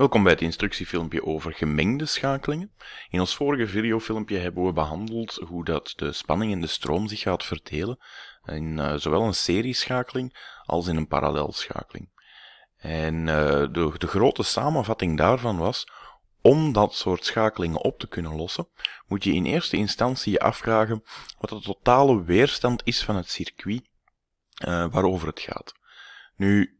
Welkom bij het instructiefilmpje over gemengde schakelingen. In ons vorige videofilmpje hebben we behandeld hoe dat de spanning en de stroom zich gaat verdelen in eh, zowel een serieschakeling als in een parallelschakeling. En eh, de, grote samenvatting daarvan was, om dat soort schakelingen op te kunnen lossen, moet je in eerste instantie je afvragen wat de totale weerstand is van het circuit eh, waarover het gaat. Nu,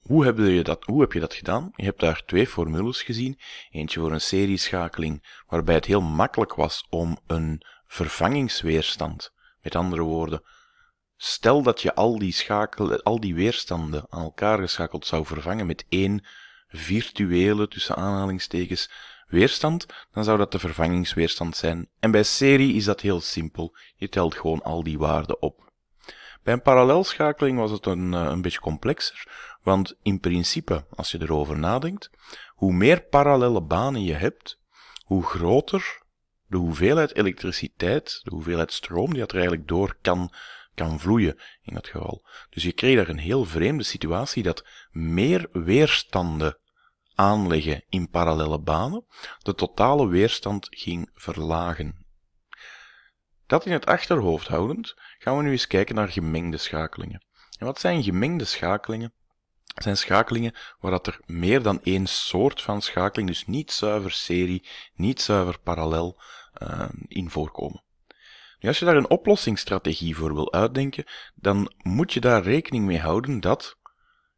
hoe heb, je dat, hoe heb je dat gedaan? Je hebt daar twee formules gezien. Eentje voor een serieschakeling, waarbij het heel makkelijk was om een vervangingsweerstand, met andere woorden, stel dat je al die, schakel, al die weerstanden aan elkaar geschakeld zou vervangen met één virtuele, tussen aanhalingstekens, weerstand, dan zou dat de vervangingsweerstand zijn. En bij serie is dat heel simpel. Je telt gewoon al die waarden op. Bij een parallelschakeling was het een, eh, een beetje complexer, want in principe, als je erover nadenkt, hoe meer parallele banen je hebt, hoe groter de hoeveelheid elektriciteit, de hoeveelheid stroom die er eigenlijk door kan, kan vloeien in dat geval. Dus je kreeg daar een heel vreemde situatie dat meer weerstanden aanleggen in parallele banen de totale weerstand ging verlagen. Dat in het achterhoofd houdend, gaan we nu eens kijken naar gemengde schakelingen. En wat zijn gemengde schakelingen? Dat zijn schakelingen waar dat er meer dan één soort van schakeling, dus niet zuiver serie, niet zuiver parallel, eh, in voorkomen. Nu, als je daar een oplossingsstrategie voor wil uitdenken, dan moet je daar rekening mee houden dat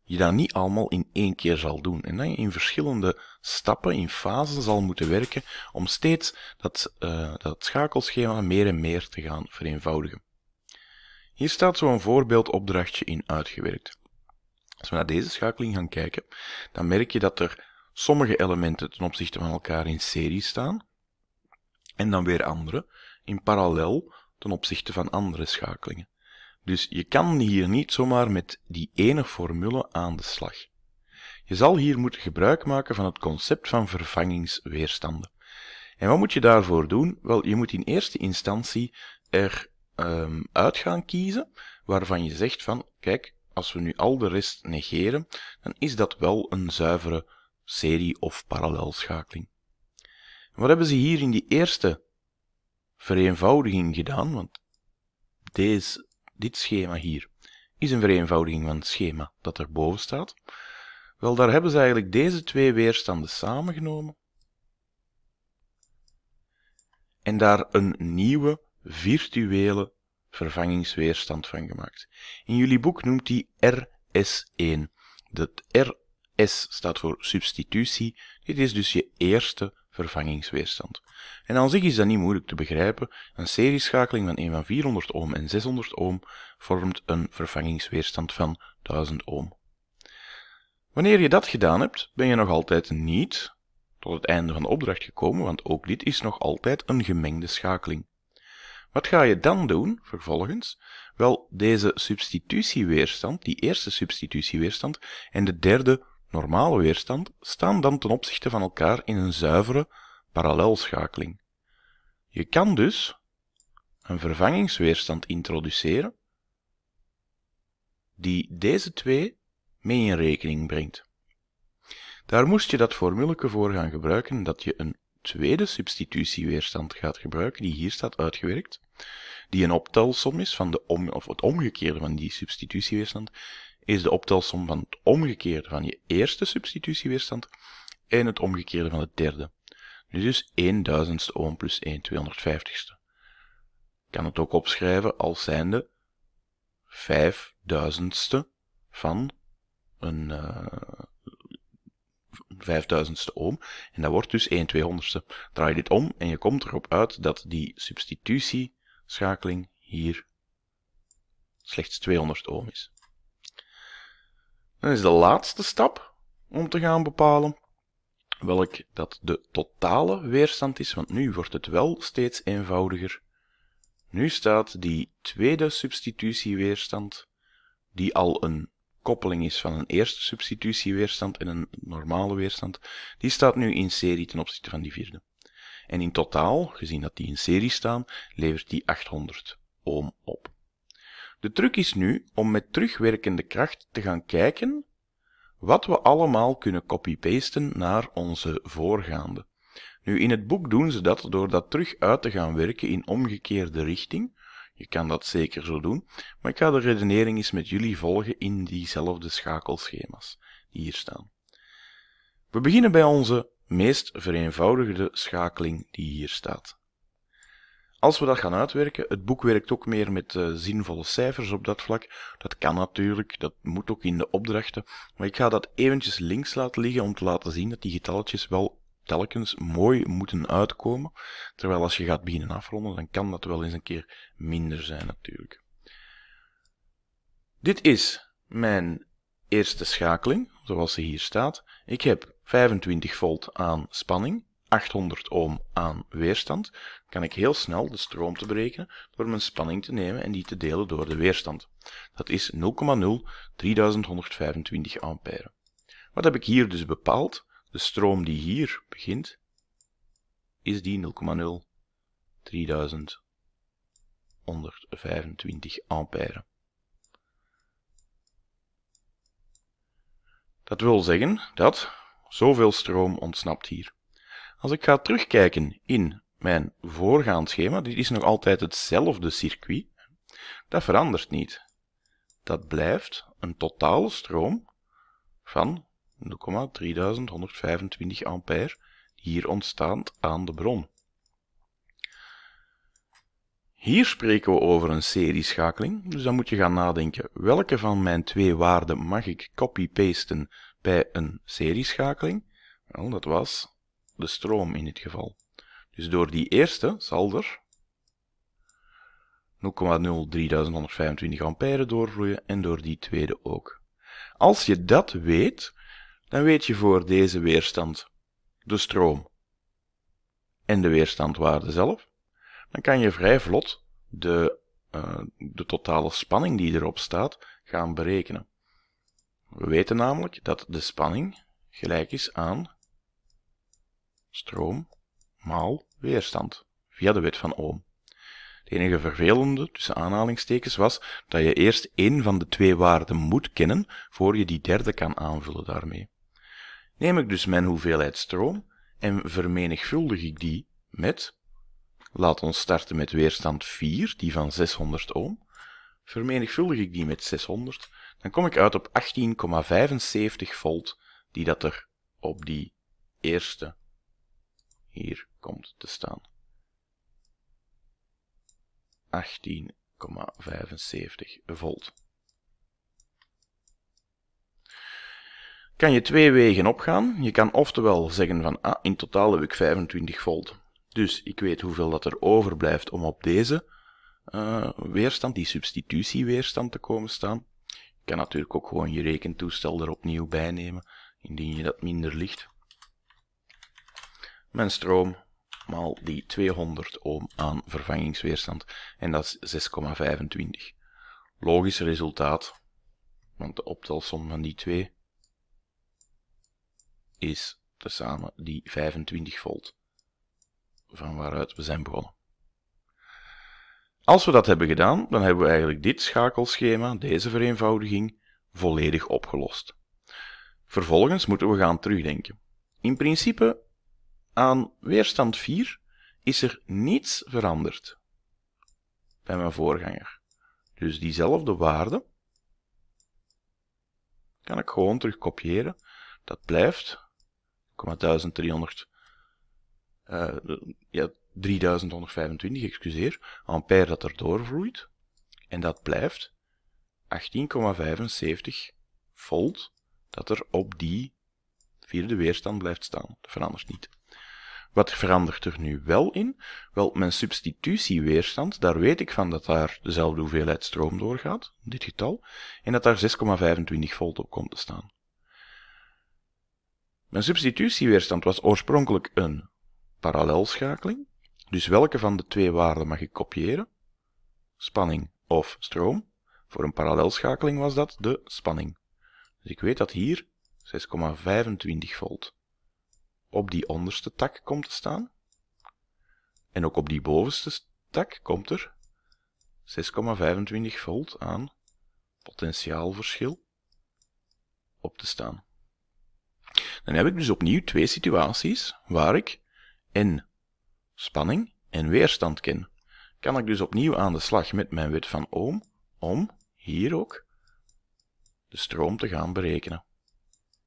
je dat niet allemaal in één keer zal doen. En dat je in verschillende stappen, in fasen zal moeten werken om steeds dat, eh, dat schakelschema meer en meer te gaan vereenvoudigen. Hier staat zo'n voorbeeldopdrachtje in uitgewerkt. Als we naar deze schakeling gaan kijken, dan merk je dat er sommige elementen ten opzichte van elkaar in serie staan, en dan weer andere in parallel ten opzichte van andere schakelingen. Dus je kan hier niet zomaar met die ene formule aan de slag. Je zal hier moeten gebruik maken van het concept van vervangingsweerstanden. En wat moet je daarvoor doen? Wel, je moet in eerste instantie er um, uit gaan kiezen waarvan je zegt van, kijk, als we nu al de rest negeren, dan is dat wel een zuivere serie- of parallelschakeling. Wat hebben ze hier in die eerste vereenvoudiging gedaan? Want deze dit schema hier is een vereenvoudiging van het schema dat erboven staat. Wel, daar hebben ze eigenlijk deze twee weerstanden samengenomen en daar een nieuwe virtuele vervangingsweerstand van gemaakt. In jullie boek noemt die RS1. Dat RS staat voor substitutie. Dit is dus je eerste vervangingsweerstand. En aan zich is dat niet moeilijk te begrijpen. Een serieschakeling van 1 van 400 ohm en 600 ohm vormt een vervangingsweerstand van 1000 ohm. Wanneer je dat gedaan hebt, ben je nog altijd niet tot het einde van de opdracht gekomen, want ook dit is nog altijd een gemengde schakeling. Wat ga je dan doen, vervolgens? Wel, deze substitutieweerstand, die eerste substitutieweerstand, en de derde normale weerstand staan dan ten opzichte van elkaar in een zuivere parallelschakeling. Je kan dus een vervangingsweerstand introduceren die deze twee mee in rekening brengt. Daar moest je dat formuleke voor gaan gebruiken dat je een tweede substitutieweerstand gaat gebruiken, die hier staat uitgewerkt, die een optelsom is van de om, of het omgekeerde van die substitutieweerstand, is de optelsom van het omgekeerde van je eerste substitutieweerstand en het omgekeerde van het derde. Dus 1 duizendste ohm plus 1 250ste. kan het ook opschrijven als zijnde 5 duizendste van een uh, 5000ste ohm. En dat wordt dus 1 200ste. Draai dit om en je komt erop uit dat die substitutieschakeling hier slechts 200 ohm is. Dan is de laatste stap om te gaan bepalen welk dat de totale weerstand is, want nu wordt het wel steeds eenvoudiger. Nu staat die tweede substitutieweerstand, die al een koppeling is van een eerste substitutieweerstand en een normale weerstand, die staat nu in serie ten opzichte van die vierde. En in totaal, gezien dat die in serie staan, levert die 800 ohm op. De truc is nu om met terugwerkende kracht te gaan kijken wat we allemaal kunnen copy-pasten naar onze voorgaande. Nu, in het boek doen ze dat door dat terug uit te gaan werken in omgekeerde richting. Je kan dat zeker zo doen, maar ik ga de redenering eens met jullie volgen in diezelfde schakelschema's die hier staan. We beginnen bij onze meest vereenvoudigde schakeling die hier staat als we dat gaan uitwerken, het boek werkt ook meer met eh, zinvolle cijfers op dat vlak. Dat kan natuurlijk, dat moet ook in de opdrachten. Maar ik ga dat eventjes links laten liggen om te laten zien dat die getalletjes wel telkens mooi moeten uitkomen. Terwijl als je gaat beginnen afronden, dan kan dat wel eens een keer minder zijn natuurlijk. Dit is mijn eerste schakeling, zoals ze hier staat. Ik heb 25 volt aan spanning. 800 ohm aan weerstand, kan ik heel snel de stroom te berekenen door mijn spanning te nemen en die te delen door de weerstand. Dat is 0,03125 ampère. Wat heb ik hier dus bepaald? De stroom die hier begint, is die 0,03125 ampère. Dat wil zeggen dat zoveel stroom ontsnapt hier. Als ik ga terugkijken in mijn voorgaand schema, dit is nog altijd hetzelfde circuit, dat verandert niet. Dat blijft een totale stroom van 0,3125 ampère, hier ontstaand aan de bron. Hier spreken we over een serieschakeling, dus dan moet je gaan nadenken welke van mijn twee waarden mag ik copy-pasten bij een serieschakeling? Wel, dat was de stroom in dit geval. Dus door die eerste zal er 0,03125 ampère doorvloeien en door die tweede ook. Als je dat weet, dan weet je voor deze weerstand de stroom en de weerstandwaarde zelf. Dan kan je vrij vlot de, eh, de totale spanning die erop staat gaan berekenen. We weten namelijk dat de spanning gelijk is aan stroom maal weerstand, via de wet van Ohm. Het enige vervelende, tussen aanhalingstekens, was dat je eerst één van de twee waarden moet kennen, voor je die derde kan aanvullen daarmee. Neem ik dus mijn hoeveelheid stroom en vermenigvuldig ik die met, laat ons starten met weerstand 4, die van 600 ohm, vermenigvuldig ik die met 600, dan kom ik uit op 18,75 volt, die dat er op die eerste hier komt te staan. 18,75 volt. Kan je twee wegen opgaan. Je kan oftewel zeggen van ah, in totaal heb ik 25 volt. Dus ik weet hoeveel dat er overblijft om op deze eh, weerstand, die substitutieweerstand te komen staan. Je kan natuurlijk ook gewoon je rekentoestel er opnieuw bij nemen, indien je dat minder ligt mijn stroom maal die 200 ohm aan vervangingsweerstand en dat is 6,25. Logisch resultaat, want de optelsom van die twee is tezamen die 25 volt van waaruit we zijn begonnen. Als we dat hebben gedaan, dan hebben we eigenlijk dit schakelschema, deze vereenvoudiging, volledig opgelost. Vervolgens moeten we gaan terugdenken. In principe aan weerstand 4 is er niets veranderd bij mijn voorganger. Dus diezelfde waarde kan ik gewoon terug kopiëren. Dat blijft 1300, uh, eh, ja, excuseer, ampère dat er doorvloeit. En dat blijft 18,75 volt dat er op die vierde weerstand blijft staan. Dat verandert niet. Wat verandert er nu wel in? Wel, mijn substitutieweerstand, daar weet ik van dat daar dezelfde hoeveelheid stroom doorgaat, dit getal, en dat daar 6,25 volt op komt te staan. Mijn substitutieweerstand was oorspronkelijk een parallelschakeling, dus welke van de twee waarden mag ik kopiëren? Spanning of stroom. Voor een parallelschakeling was dat de spanning. Dus ik weet dat hier 6,25 volt op die onderste tak komt te staan. En ook op die bovenste tak komt er 6,25 volt aan potentiaalverschil op te staan. Dan heb ik dus opnieuw twee situaties waar ik en spanning en weerstand ken. Kan ik dus opnieuw aan de slag met mijn wet van Ohm om hier ook de stroom te gaan berekenen.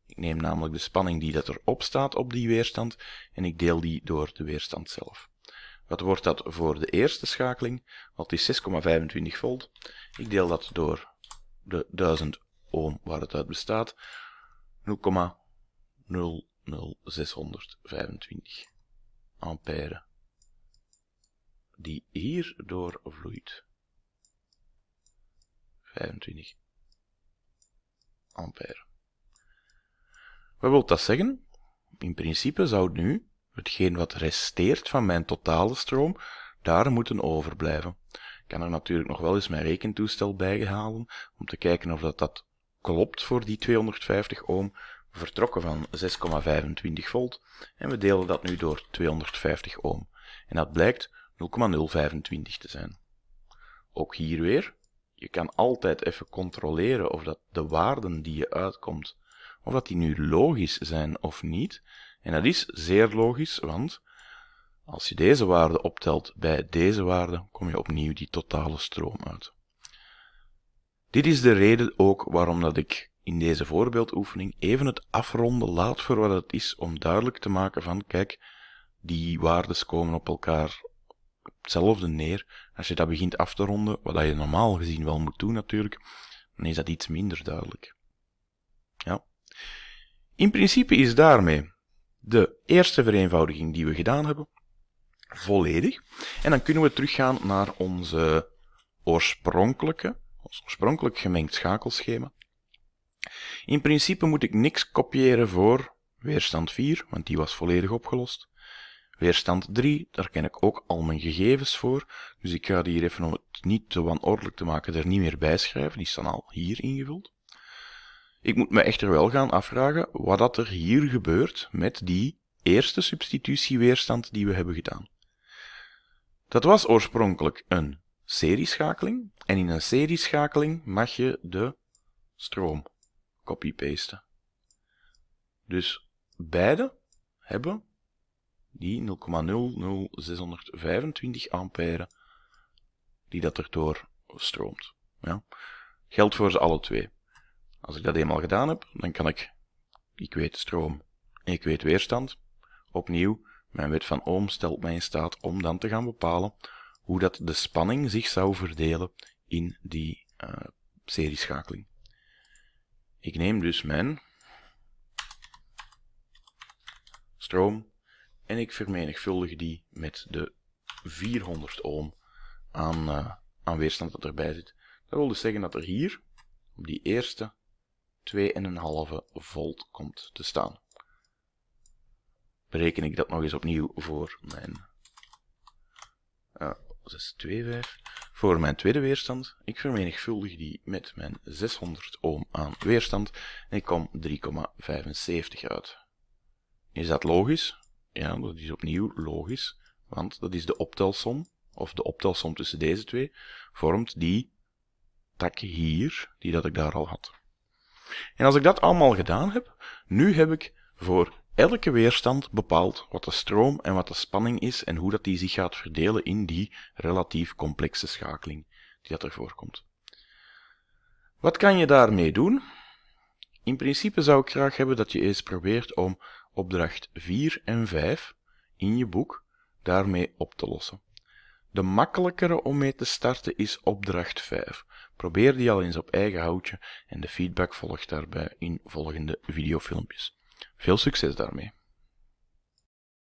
Ik neem namelijk de spanning die dat erop staat op die weerstand en ik deel die door de weerstand zelf. Wat wordt dat voor de eerste schakeling? Wat is 6,25 volt. Ik deel dat door de 1000 ohm waar het uit bestaat. 0,00625 ampère. Die hierdoor vloeit. 25 ampère. Wat wil dat zeggen? In principe zou nu hetgeen wat resteert van mijn totale stroom daar moeten overblijven. Ik kan er natuurlijk nog wel eens mijn rekentoestel bij halen om te kijken of dat, dat klopt voor die 250 ohm, vertrokken van 6,25 volt, en we delen dat nu door 250 ohm. En dat blijkt 0,025 te zijn. Ook hier weer, je kan altijd even controleren of dat de waarden die je uitkomt of dat die nu logisch zijn of niet. En dat is zeer logisch, want als je deze waarde optelt bij deze waarde, kom je opnieuw die totale stroom uit. Dit is de reden ook waarom dat ik in deze voorbeeldoefening even het afronden laat voor wat het is om duidelijk te maken van, kijk, die waardes komen op elkaar hetzelfde neer. Als je dat begint af te ronden, wat je normaal gezien wel moet doen natuurlijk, dan is dat iets minder duidelijk. In principe is daarmee de eerste vereenvoudiging die we gedaan hebben volledig. En dan kunnen we teruggaan naar onze oorspronkelijke, ons oorspronkelijk gemengd schakelschema. In principe moet ik niks kopiëren voor weerstand 4, want die was volledig opgelost. Weerstand 3, daar ken ik ook al mijn gegevens voor. Dus ik ga die hier even om het niet te wanordelijk te maken er niet meer bij schrijven. Die staan al hier ingevuld. Ik moet me echter wel gaan afvragen wat dat er hier gebeurt met die eerste substitutieweerstand die we hebben gedaan. Dat was oorspronkelijk een serieschakeling en in een serieschakeling mag je de stroom copy-pasten. Dus beide hebben die 0,00625 ampère die dat erdoor stroomt. Ja. Geldt voor ze alle twee. Als ik dat eenmaal gedaan heb, dan kan ik, ik weet stroom, ik weet weerstand. Opnieuw, mijn wet van Ohm stelt mij in staat om dan te gaan bepalen hoe dat de spanning zich zou verdelen in die uh, serieschakeling. Ik neem dus mijn stroom en ik vermenigvuldig die met de 400 ohm aan, eh, aan weerstand dat erbij zit. Dat wil dus zeggen dat er hier, op die eerste 2,5 volt komt te staan. Bereken ik dat nog eens opnieuw voor mijn... Uh, eh, 6,25. Voor mijn tweede weerstand. Ik vermenigvuldig die met mijn 600 ohm aan weerstand. En ik kom 3,75 uit. Is dat logisch? Ja, dat is opnieuw logisch. Want dat is de optelsom. Of de optelsom tussen deze twee. Vormt die tak hier, die dat ik daar al had. En als ik dat allemaal gedaan heb, nu heb ik voor elke weerstand bepaald wat de stroom en wat de spanning is en hoe dat die zich gaat verdelen in die relatief complexe schakeling die dat er voorkomt. Wat kan je daarmee doen? In principe zou ik graag hebben dat je eens probeert om opdracht 4 en 5 in je boek daarmee op te lossen. De makkelijkere om mee te starten is opdracht 5. Probeer die al eens op eigen houtje en de feedback volgt daarbij in volgende videofilmpjes. Veel succes daarmee!